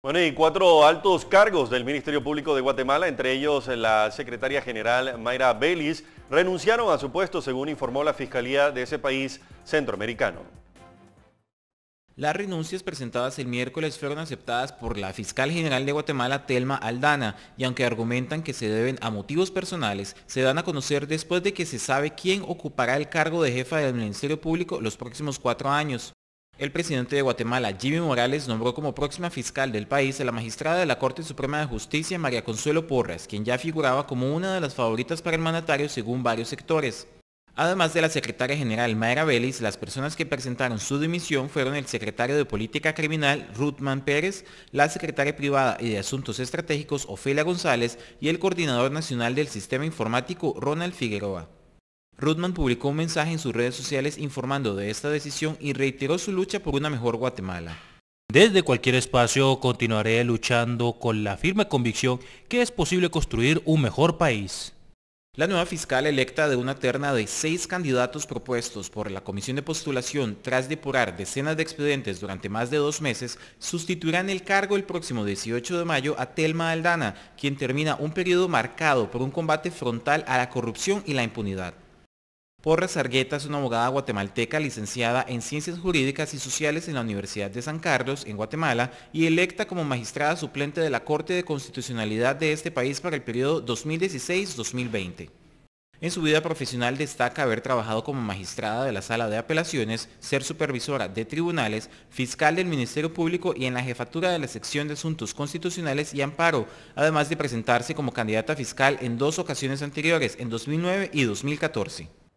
Bueno, y cuatro altos cargos del Ministerio Público de Guatemala, entre ellos la secretaria general Mayra Belis, renunciaron a su puesto, según informó la Fiscalía de ese país centroamericano. Las renuncias presentadas el miércoles fueron aceptadas por la fiscal general de Guatemala, Telma Aldana, y aunque argumentan que se deben a motivos personales, se dan a conocer después de que se sabe quién ocupará el cargo de jefa del Ministerio Público los próximos cuatro años. El presidente de Guatemala, Jimmy Morales, nombró como próxima fiscal del país a la magistrada de la Corte Suprema de Justicia, María Consuelo Porras, quien ya figuraba como una de las favoritas para el mandatario según varios sectores. Además de la secretaria general Mayra Vélez, las personas que presentaron su dimisión fueron el secretario de Política Criminal, Ruthman Pérez, la secretaria privada y de Asuntos Estratégicos, Ofelia González, y el coordinador nacional del Sistema Informático, Ronald Figueroa. Rudman publicó un mensaje en sus redes sociales informando de esta decisión y reiteró su lucha por una mejor Guatemala. Desde cualquier espacio continuaré luchando con la firme convicción que es posible construir un mejor país. La nueva fiscal electa de una terna de seis candidatos propuestos por la Comisión de Postulación tras depurar decenas de expedientes durante más de dos meses, sustituirá en el cargo el próximo 18 de mayo a Telma Aldana, quien termina un periodo marcado por un combate frontal a la corrupción y la impunidad. Porra Sargueta es una abogada guatemalteca licenciada en Ciencias Jurídicas y Sociales en la Universidad de San Carlos, en Guatemala, y electa como magistrada suplente de la Corte de Constitucionalidad de este país para el periodo 2016-2020. En su vida profesional destaca haber trabajado como magistrada de la Sala de Apelaciones, ser supervisora de tribunales, fiscal del Ministerio Público y en la jefatura de la sección de Asuntos Constitucionales y Amparo, además de presentarse como candidata fiscal en dos ocasiones anteriores, en 2009 y 2014.